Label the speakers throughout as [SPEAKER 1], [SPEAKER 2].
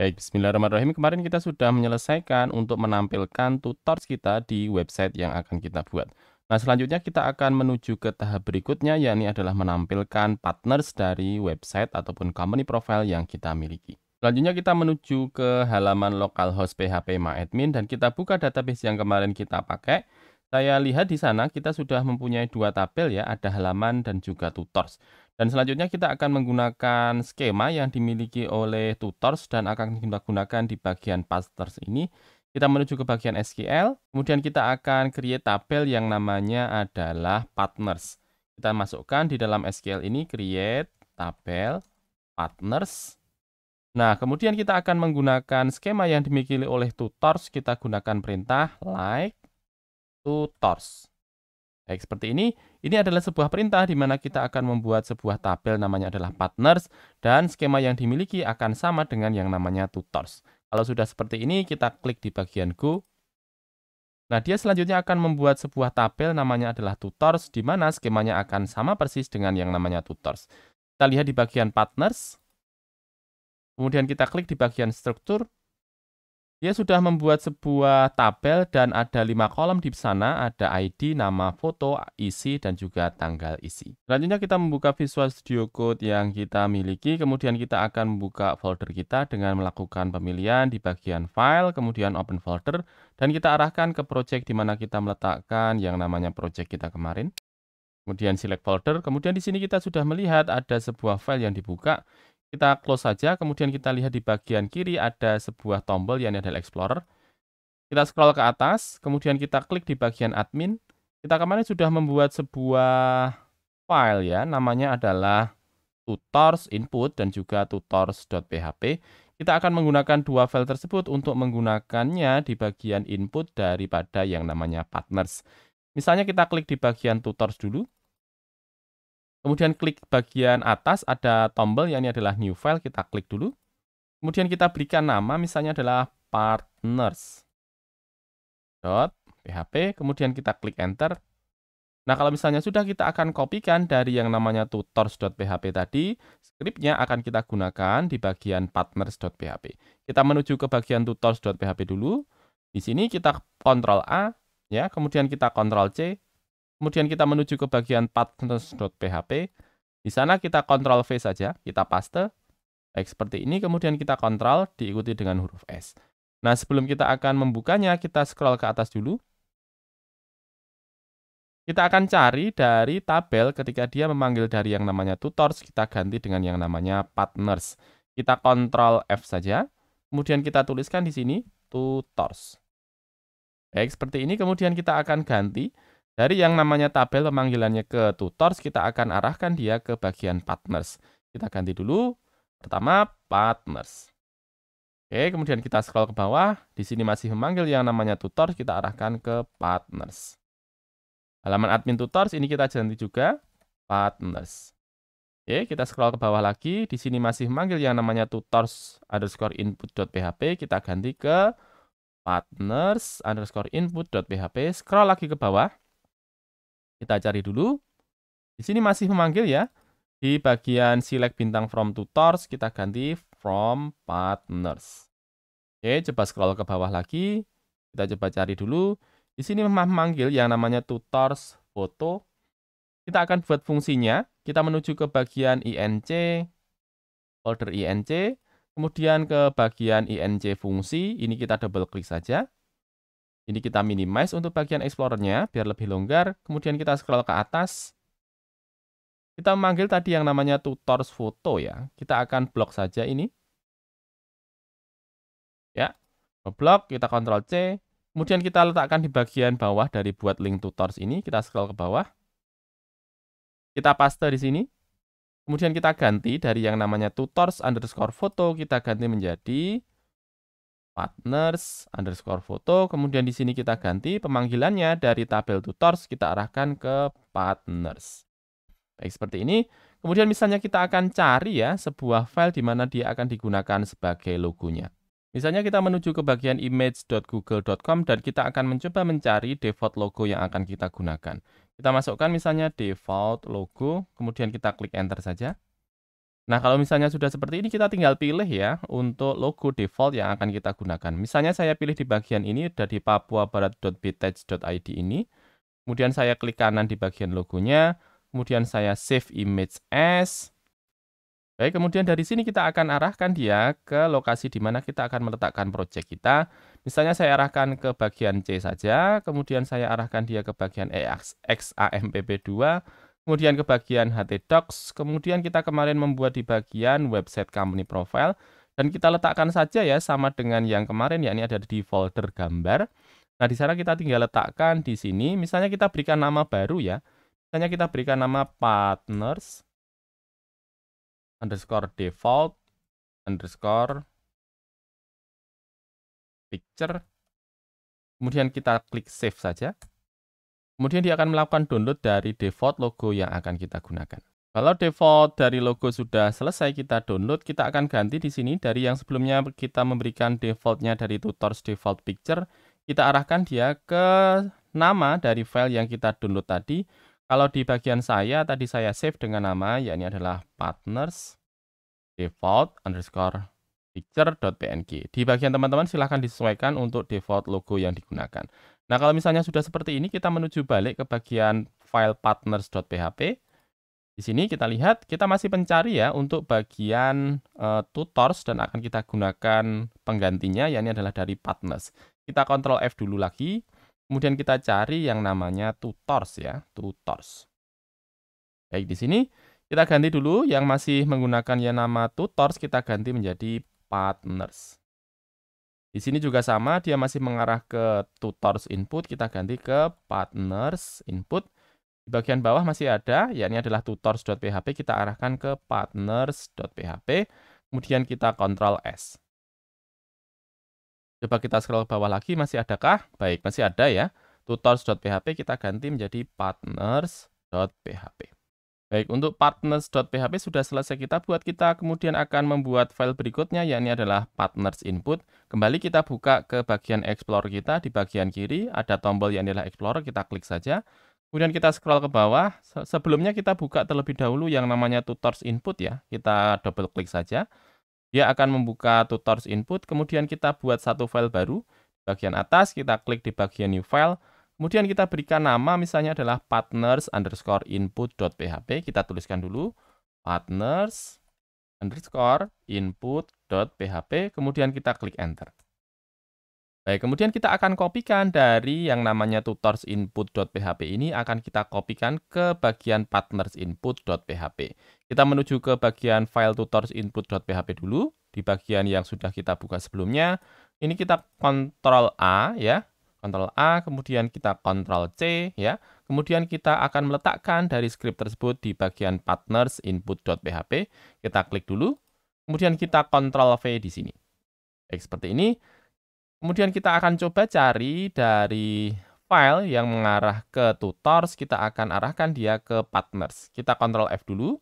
[SPEAKER 1] Baik, bismillahirrahmanirrahim. Kemarin kita sudah menyelesaikan untuk menampilkan tutor kita di website yang akan kita buat. Nah, selanjutnya kita akan menuju ke tahap berikutnya, yakni adalah menampilkan partners dari website ataupun company profile yang kita miliki. Selanjutnya kita menuju ke halaman localhost PHP admin dan kita buka database yang kemarin kita pakai. Saya lihat di sana kita sudah mempunyai dua tabel ya, ada halaman dan juga tutors. Dan selanjutnya kita akan menggunakan skema yang dimiliki oleh tutors dan akan kita gunakan di bagian pastors ini. Kita menuju ke bagian SQL, kemudian kita akan create tabel yang namanya adalah partners. Kita masukkan di dalam SQL ini create tabel partners. Nah, kemudian kita akan menggunakan skema yang dimiliki oleh tutors. Kita gunakan perintah like tutors. Baik, seperti ini. Ini adalah sebuah perintah di mana kita akan membuat sebuah tabel namanya adalah partners dan skema yang dimiliki akan sama dengan yang namanya tutors. Kalau sudah seperti ini, kita klik di bagian go. Nah, dia selanjutnya akan membuat sebuah tabel namanya adalah tutors di mana skemanya akan sama persis dengan yang namanya tutors. Kita lihat di bagian partners. Kemudian kita klik di bagian struktur. Dia sudah membuat sebuah tabel dan ada lima kolom di sana, ada ID, nama foto, isi, dan juga tanggal isi. Selanjutnya kita membuka Visual Studio Code yang kita miliki, kemudian kita akan membuka folder kita dengan melakukan pemilihan di bagian file, kemudian open folder, dan kita arahkan ke project di mana kita meletakkan yang namanya project kita kemarin. Kemudian select folder, kemudian di sini kita sudah melihat ada sebuah file yang dibuka, kita close saja, kemudian kita lihat di bagian kiri ada sebuah tombol yang adalah Explorer. Kita scroll ke atas, kemudian kita klik di bagian admin. Kita kemarin sudah membuat sebuah file ya, namanya adalah tutors input dan juga tutors.php. Kita akan menggunakan dua file tersebut untuk menggunakannya di bagian input daripada yang namanya partners. Misalnya kita klik di bagian tutors dulu. Kemudian klik bagian atas ada tombol yang ini adalah new file, kita klik dulu. Kemudian kita berikan nama misalnya adalah partners. .php, kemudian kita klik enter. Nah, kalau misalnya sudah kita akan kopikan dari yang namanya tutors.php tadi, scriptnya akan kita gunakan di bagian partners.php. Kita menuju ke bagian tutors.php dulu. Di sini kita kontrol A, ya, kemudian kita kontrol C, Kemudian kita menuju ke bagian partners.php. Di sana kita kontrol V saja, kita paste. Baik, seperti ini. Kemudian kita kontrol, diikuti dengan huruf S. Nah, sebelum kita akan membukanya, kita scroll ke atas dulu. Kita akan cari dari tabel ketika dia memanggil dari yang namanya tutors, kita ganti dengan yang namanya partners. Kita kontrol F saja. Kemudian kita tuliskan di sini tutors. Baik, seperti ini. Kemudian kita akan ganti dari yang namanya tabel pemanggilannya ke tutors, kita akan arahkan dia ke bagian partners. Kita ganti dulu, pertama partners. Oke, kemudian kita scroll ke bawah. Di sini masih memanggil yang namanya tutors, kita arahkan ke partners. Halaman admin tutors ini kita ganti juga partners. Oke, kita scroll ke bawah lagi. Di sini masih memanggil yang namanya tutors underscore input.php. Kita ganti ke partners underscore input.php. Scroll lagi ke bawah. Kita cari dulu. Di sini masih memanggil ya. Di bagian select bintang from tutors, kita ganti from partners. Oke, coba scroll ke bawah lagi. Kita coba cari dulu. Di sini memanggil yang namanya tutors foto. Kita akan buat fungsinya. Kita menuju ke bagian inc, folder inc, kemudian ke bagian inc fungsi. Ini kita double klik saja. Ini kita minimize untuk bagian explorernya biar lebih longgar. Kemudian kita scroll ke atas. Kita memanggil tadi yang namanya tutors foto ya. Kita akan blok saja ini. Ya, blok, kita kontrol C. Kemudian kita letakkan di bagian bawah dari buat link tutors ini. Kita scroll ke bawah. Kita paste di sini. Kemudian kita ganti dari yang namanya tutors underscore foto. Kita ganti menjadi partners underscore foto. Kemudian di sini kita ganti pemanggilannya dari tabel tutors kita arahkan ke partners. Baik, seperti ini. Kemudian misalnya kita akan cari ya sebuah file di mana dia akan digunakan sebagai logonya. Misalnya kita menuju ke bagian image.google.com dan kita akan mencoba mencari default logo yang akan kita gunakan. Kita masukkan misalnya default logo, kemudian kita klik enter saja. Nah, kalau misalnya sudah seperti ini, kita tinggal pilih ya untuk logo default yang akan kita gunakan. Misalnya saya pilih di bagian ini, dari papuabarat.btech.id ini. Kemudian saya klik kanan di bagian logonya. Kemudian saya save image as. Baik, kemudian dari sini kita akan arahkan dia ke lokasi di mana kita akan meletakkan project kita. Misalnya saya arahkan ke bagian C saja, kemudian saya arahkan dia ke bagian e XAMPP2, kemudian ke bagian HT Docs. kemudian kita kemarin membuat di bagian website company profile, dan kita letakkan saja ya sama dengan yang kemarin, yakni ada di folder gambar. Nah, di sana kita tinggal letakkan di sini, misalnya kita berikan nama baru ya, misalnya kita berikan nama partners, underscore default, underscore picture, kemudian kita klik save saja. Kemudian dia akan melakukan download dari default logo yang akan kita gunakan. Kalau default dari logo sudah selesai kita download, kita akan ganti di sini dari yang sebelumnya kita memberikan defaultnya dari tutors default picture, kita arahkan dia ke nama dari file yang kita download tadi. Kalau di bagian saya, tadi saya save dengan nama, yakni adalah partners default underscore picture.png. Di bagian teman-teman silahkan disesuaikan untuk default logo yang digunakan. Nah, kalau misalnya sudah seperti ini, kita menuju balik ke bagian file partners.php. Di sini kita lihat, kita masih pencari ya untuk bagian e, tutors dan akan kita gunakan penggantinya, yakni adalah dari partners. Kita kontrol F dulu lagi, kemudian kita cari yang namanya tutors ya, tutors. Baik, di sini kita ganti dulu yang masih menggunakan ya nama tutors, kita ganti menjadi partners. Di sini juga sama, dia masih mengarah ke tutors input, kita ganti ke partners input. Di bagian bawah masih ada, yakni adalah tutors.php, kita arahkan ke partners.php, kemudian kita kontrol S. Coba kita scroll ke bawah lagi, masih adakah? Baik, masih ada ya. Tutors.php kita ganti menjadi partners.php. Baik, untuk partners.php sudah selesai kita buat. Kita kemudian akan membuat file berikutnya, yakni adalah partners input. Kembali kita buka ke bagian Explorer kita. Di bagian kiri ada tombol yang adalah Explorer, kita klik saja. Kemudian kita scroll ke bawah. Sebelumnya kita buka terlebih dahulu yang namanya tutors input ya. Kita double klik saja. Dia akan membuka tutors input. Kemudian kita buat satu file baru. Di bagian atas kita klik di bagian new file. Kemudian kita berikan nama misalnya adalah partners underscore input.php. Kita tuliskan dulu partners underscore input.php. Kemudian kita klik enter. Baik, kemudian kita akan kopikan dari yang namanya tutors input.php ini akan kita kopikan ke bagian partners input.php. Kita menuju ke bagian file tutors input.php dulu di bagian yang sudah kita buka sebelumnya. Ini kita kontrol A ya, Ctrl A, kemudian kita Ctrl C ya. Kemudian kita akan meletakkan dari script tersebut di bagian partners input.php. Kita klik dulu. Kemudian kita Ctrl V di sini. Baik, seperti ini. Kemudian kita akan coba cari dari file yang mengarah ke tutors, kita akan arahkan dia ke partners. Kita Ctrl F dulu.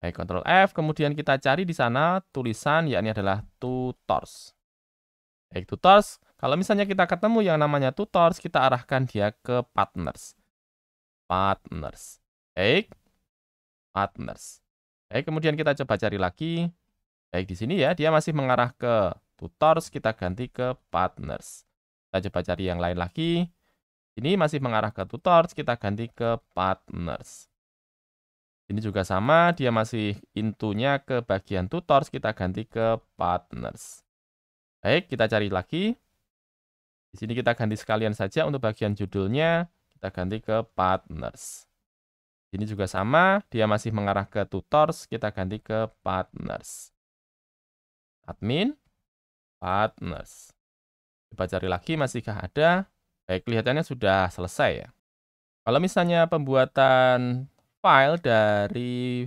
[SPEAKER 1] Baik, Ctrl F, kemudian kita cari di sana tulisan yakni adalah tutors. Baik, tutors. Kalau misalnya kita ketemu yang namanya tutors, kita arahkan dia ke partners. Partners. Baik. Partners. Baik, kemudian kita coba cari lagi. Baik, di sini ya, dia masih mengarah ke tutors, kita ganti ke partners. Kita coba cari yang lain lagi. Ini masih mengarah ke tutors, kita ganti ke partners. Ini juga sama, dia masih intunya ke bagian tutors, kita ganti ke partners. Baik, kita cari lagi. Di sini kita ganti sekalian saja untuk bagian judulnya, kita ganti ke partners. Ini juga sama, dia masih mengarah ke tutors, kita ganti ke partners. Admin, partners. Coba cari lagi, masihkah ada? Baik, kelihatannya sudah selesai ya. Kalau misalnya pembuatan file dari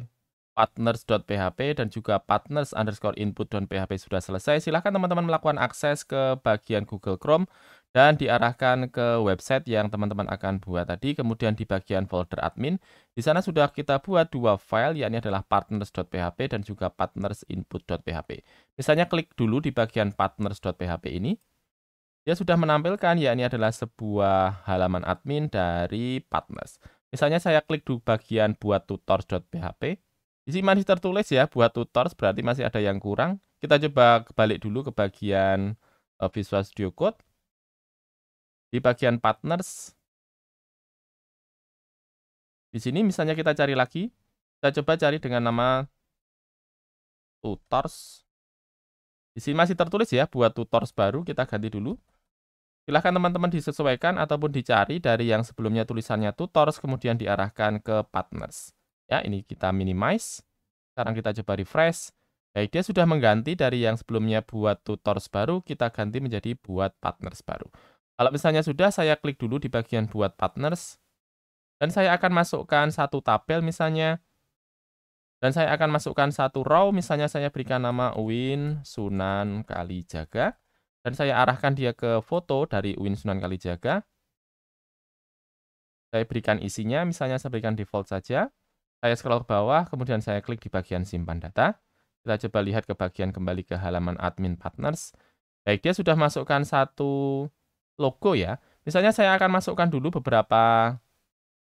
[SPEAKER 1] partners.php dan juga partners underscore input.php sudah selesai. Silahkan teman-teman melakukan akses ke bagian Google Chrome dan diarahkan ke website yang teman-teman akan buat tadi. Kemudian di bagian folder admin, di sana sudah kita buat dua file, yakni adalah partners.php dan juga partners partnersinput.php. Misalnya klik dulu di bagian partners.php ini. Dia sudah menampilkan, yakni adalah sebuah halaman admin dari partners. Misalnya saya klik di bagian buat tutors.php, di sini masih tertulis ya buat tutors berarti masih ada yang kurang. Kita coba balik dulu ke bagian eh, Visual Studio Code. Di bagian partners. Di sini misalnya kita cari lagi. Kita coba cari dengan nama tutors. Di sini masih tertulis ya buat tutors baru kita ganti dulu. Silahkan teman-teman disesuaikan ataupun dicari dari yang sebelumnya tulisannya tutors kemudian diarahkan ke partners. Ya, ini kita minimize. Sekarang kita coba refresh. Baik, dia sudah mengganti dari yang sebelumnya buat tutors baru, kita ganti menjadi buat partners baru. Kalau misalnya sudah, saya klik dulu di bagian buat partners. Dan saya akan masukkan satu tabel misalnya. Dan saya akan masukkan satu row, misalnya saya berikan nama uin Sunan Kalijaga. Dan saya arahkan dia ke foto dari uin Sunan Kalijaga saya berikan isinya, misalnya saya berikan default saja. Saya scroll ke bawah, kemudian saya klik di bagian simpan data. Kita coba lihat ke bagian kembali ke halaman admin partners. Baik, dia sudah masukkan satu logo ya. Misalnya saya akan masukkan dulu beberapa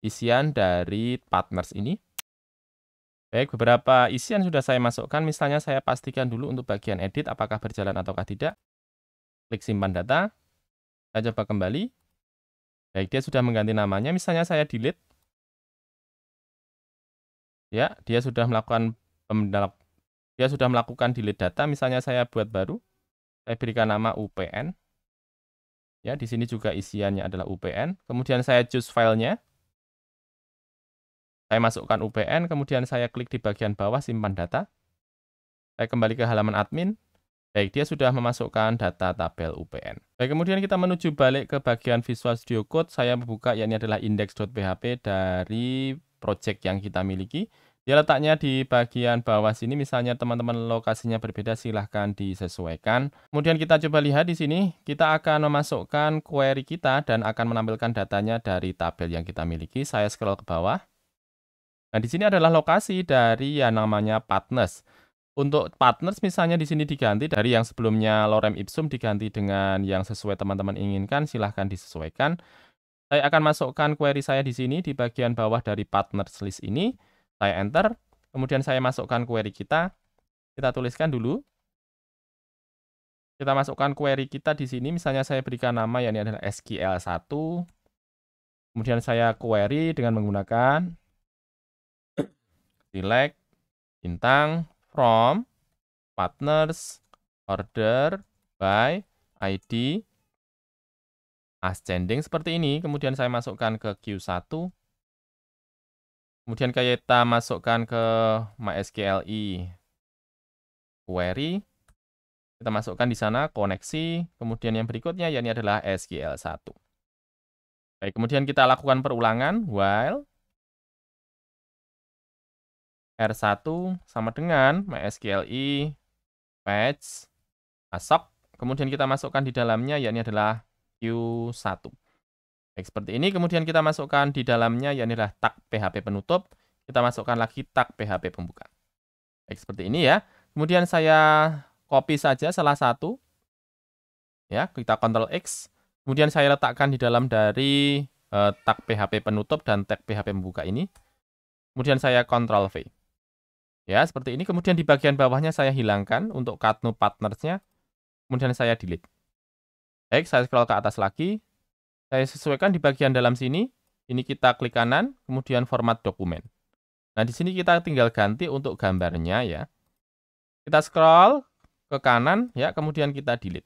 [SPEAKER 1] isian dari partners ini. Baik, beberapa isian sudah saya masukkan. Misalnya saya pastikan dulu untuk bagian edit apakah berjalan ataukah tidak. Klik simpan data. Kita coba kembali. Baik, dia sudah mengganti namanya. Misalnya saya delete ya dia sudah melakukan dia sudah melakukan delete data misalnya saya buat baru saya berikan nama UPN ya di sini juga isiannya adalah UPN kemudian saya choose filenya saya masukkan UPN kemudian saya klik di bagian bawah simpan data saya kembali ke halaman admin Baik, dia sudah memasukkan data tabel UPN. Baik, kemudian kita menuju balik ke bagian Visual Studio Code. Saya membuka, yakni adalah index.php dari project yang kita miliki. Dia letaknya di bagian bawah sini, misalnya teman-teman lokasinya berbeda, silahkan disesuaikan. Kemudian kita coba lihat di sini, kita akan memasukkan query kita dan akan menampilkan datanya dari tabel yang kita miliki. Saya scroll ke bawah. Nah, di sini adalah lokasi dari yang namanya partners. Untuk partners misalnya di sini diganti dari yang sebelumnya lorem ipsum diganti dengan yang sesuai teman-teman inginkan, silahkan disesuaikan. Saya akan masukkan query saya di sini di bagian bawah dari partners list ini. Saya enter, kemudian saya masukkan query kita. Kita tuliskan dulu. Kita masukkan query kita di sini. Misalnya saya berikan nama yang ini adalah SQL1. Kemudian saya query dengan menggunakan select bintang from partners order by ID ascending seperti ini. Kemudian saya masukkan ke Q1. Kemudian kita masukkan ke MySQL -E query. Kita masukkan di sana koneksi. Kemudian yang berikutnya yakni adalah SQL1. Baik, kemudian kita lakukan perulangan while R1 sama dengan MySQL -E patch masuk. Kemudian kita masukkan di dalamnya yakni adalah Baik, seperti ini. Kemudian kita masukkan di dalamnya, yaknilah tag PHP penutup. Kita masukkan lagi tag PHP pembuka. Baik, seperti ini ya. Kemudian saya copy saja salah satu. Ya, kita Ctrl X. Kemudian saya letakkan di dalam dari eh, tag PHP penutup dan tag PHP pembuka ini. Kemudian saya Ctrl V. Ya, seperti ini. Kemudian di bagian bawahnya saya hilangkan untuk cut partners-nya. Kemudian saya delete. Baik, saya scroll ke atas lagi. Saya sesuaikan di bagian dalam sini. Ini kita klik kanan, kemudian format dokumen. Nah, di sini kita tinggal ganti untuk gambarnya ya. Kita scroll ke kanan ya, kemudian kita delete.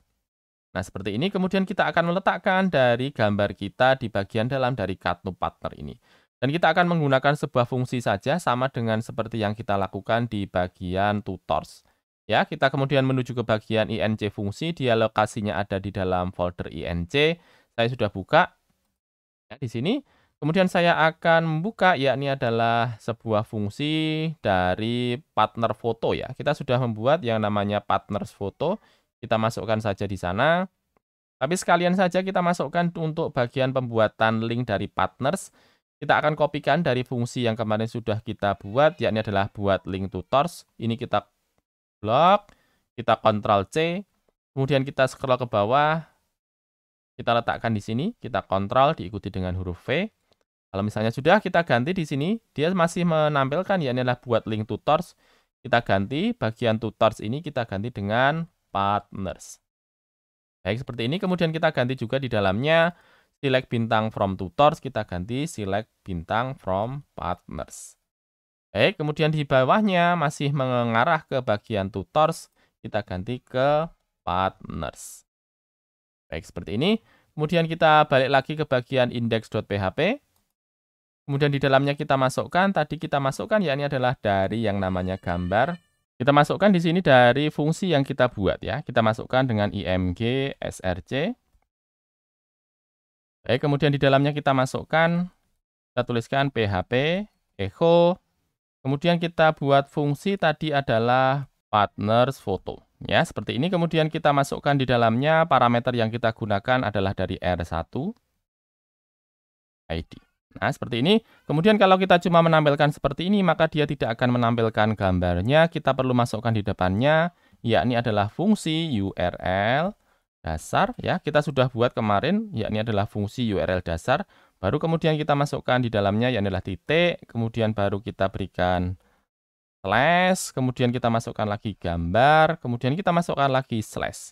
[SPEAKER 1] Nah, seperti ini kemudian kita akan meletakkan dari gambar kita di bagian dalam dari kartu Partner ini. Dan kita akan menggunakan sebuah fungsi saja sama dengan seperti yang kita lakukan di bagian tutors. Ya, kita kemudian menuju ke bagian inc fungsi, dia lokasinya ada di dalam folder inc. Saya sudah buka ya, di sini. Kemudian saya akan membuka yakni adalah sebuah fungsi dari partner foto ya. Kita sudah membuat yang namanya partners foto. Kita masukkan saja di sana. Tapi sekalian saja kita masukkan untuk bagian pembuatan link dari partners. Kita akan kopikan dari fungsi yang kemarin sudah kita buat, yakni adalah buat link tutors. Ini kita blok, kita kontrol C, kemudian kita scroll ke bawah, kita letakkan di sini, kita kontrol diikuti dengan huruf V. Kalau misalnya sudah kita ganti di sini, dia masih menampilkan ya ini adalah buat link tutors. Kita ganti bagian tutors ini kita ganti dengan partners. Baik, seperti ini kemudian kita ganti juga di dalamnya select bintang from tutors, kita ganti select bintang from partners. Baik, kemudian di bawahnya masih mengarah ke bagian tutors, kita ganti ke partners. Baik, seperti ini. Kemudian kita balik lagi ke bagian index.php. Kemudian di dalamnya kita masukkan, tadi kita masukkan ya ini adalah dari yang namanya gambar. Kita masukkan di sini dari fungsi yang kita buat ya. Kita masukkan dengan img src. Baik, kemudian di dalamnya kita masukkan, kita tuliskan php echo Kemudian kita buat fungsi tadi adalah partners photo. Ya, seperti ini kemudian kita masukkan di dalamnya parameter yang kita gunakan adalah dari R1 ID. Nah, seperti ini. Kemudian kalau kita cuma menampilkan seperti ini, maka dia tidak akan menampilkan gambarnya. Kita perlu masukkan di depannya, yakni adalah fungsi URL dasar ya kita sudah buat kemarin yakni adalah fungsi URL dasar baru kemudian kita masukkan di dalamnya yakni adalah titik kemudian baru kita berikan slash kemudian kita masukkan lagi gambar kemudian kita masukkan lagi slash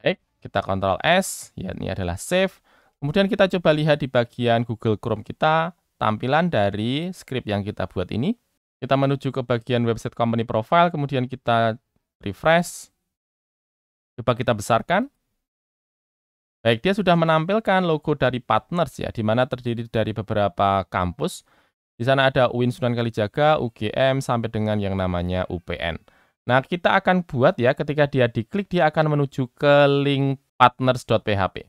[SPEAKER 1] baik kita kontrol S yakni adalah save kemudian kita coba lihat di bagian Google Chrome kita tampilan dari script yang kita buat ini kita menuju ke bagian website company profile kemudian kita refresh Coba kita besarkan. Baik, dia sudah menampilkan logo dari partners ya, di mana terdiri dari beberapa kampus. Di sana ada UIN Sunan Kalijaga, UGM, sampai dengan yang namanya UPN. Nah, kita akan buat ya, ketika dia diklik, dia akan menuju ke link partners.php.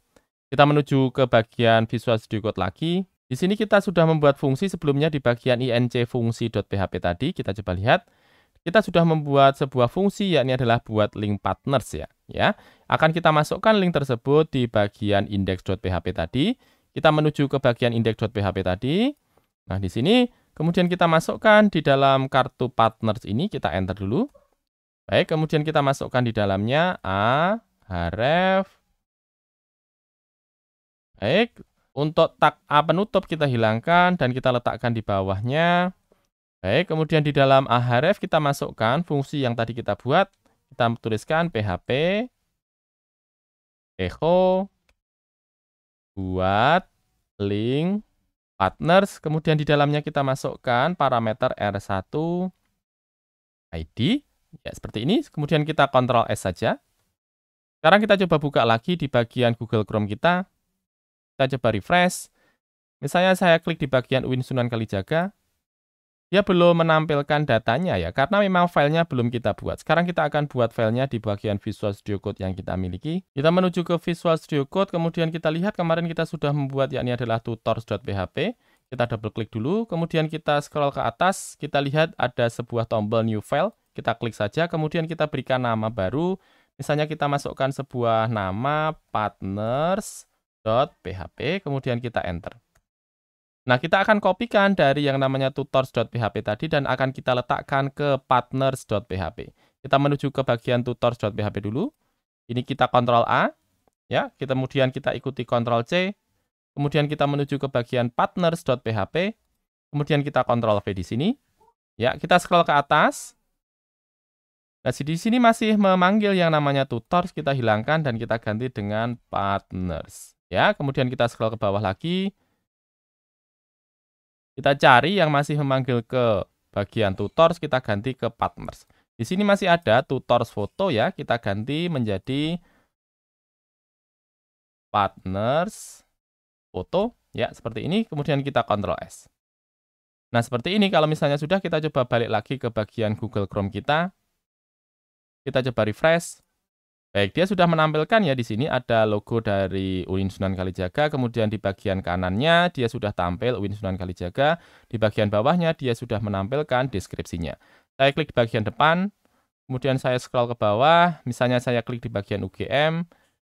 [SPEAKER 1] Kita menuju ke bagian Visual Studio Code lagi. Di sini kita sudah membuat fungsi sebelumnya di bagian inc_fungsi.php tadi. Kita coba lihat. Kita sudah membuat sebuah fungsi, yakni adalah buat link partners ya ya. Akan kita masukkan link tersebut di bagian index.php tadi. Kita menuju ke bagian index.php tadi. Nah, di sini kemudian kita masukkan di dalam kartu partners ini kita enter dulu. Baik, kemudian kita masukkan di dalamnya a href Baik, untuk tag A penutup kita hilangkan dan kita letakkan di bawahnya. Baik, kemudian di dalam a ahref kita masukkan fungsi yang tadi kita buat kita tuliskan PHP echo buat link partners. Kemudian di dalamnya kita masukkan parameter R1 ID. Ya, seperti ini. Kemudian kita kontrol S saja. Sekarang kita coba buka lagi di bagian Google Chrome kita. Kita coba refresh. Misalnya saya klik di bagian Win Sunan Kalijaga. Dia belum menampilkan datanya ya, karena memang filenya belum kita buat. Sekarang kita akan buat filenya di bagian Visual Studio Code yang kita miliki. Kita menuju ke Visual Studio Code, kemudian kita lihat kemarin kita sudah membuat yakni adalah tutors.php. Kita double klik dulu, kemudian kita scroll ke atas, kita lihat ada sebuah tombol new file. Kita klik saja, kemudian kita berikan nama baru. Misalnya kita masukkan sebuah nama partners.php, kemudian kita enter. Nah, kita akan kopikan dari yang namanya tutors.php tadi dan akan kita letakkan ke partners.php. Kita menuju ke bagian tutors.php dulu. Ini kita kontrol A, ya. Kita kemudian kita ikuti kontrol C. Kemudian kita menuju ke bagian partners.php. Kemudian kita kontrol V di sini. Ya, kita scroll ke atas. Nah, di sini masih memanggil yang namanya tutors, kita hilangkan dan kita ganti dengan partners. Ya, kemudian kita scroll ke bawah lagi kita cari yang masih memanggil ke bagian tutors, kita ganti ke partners. Di sini masih ada tutors foto ya, kita ganti menjadi partners foto ya seperti ini kemudian kita kontrol S. Nah, seperti ini kalau misalnya sudah kita coba balik lagi ke bagian Google Chrome kita. Kita coba refresh. Baik, dia sudah menampilkan ya di sini ada logo dari UIN Sunan Kalijaga, kemudian di bagian kanannya dia sudah tampil UIN Sunan Kalijaga, di bagian bawahnya dia sudah menampilkan deskripsinya. Saya klik di bagian depan, kemudian saya scroll ke bawah, misalnya saya klik di bagian UGM,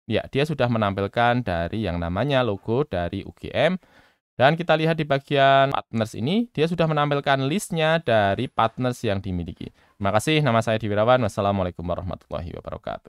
[SPEAKER 1] ya dia sudah menampilkan dari yang namanya logo dari UGM. Dan kita lihat di bagian partners ini, dia sudah menampilkan listnya dari partners yang dimiliki. Terima kasih, nama saya Diwirawan, wassalamualaikum warahmatullahi wabarakatuh.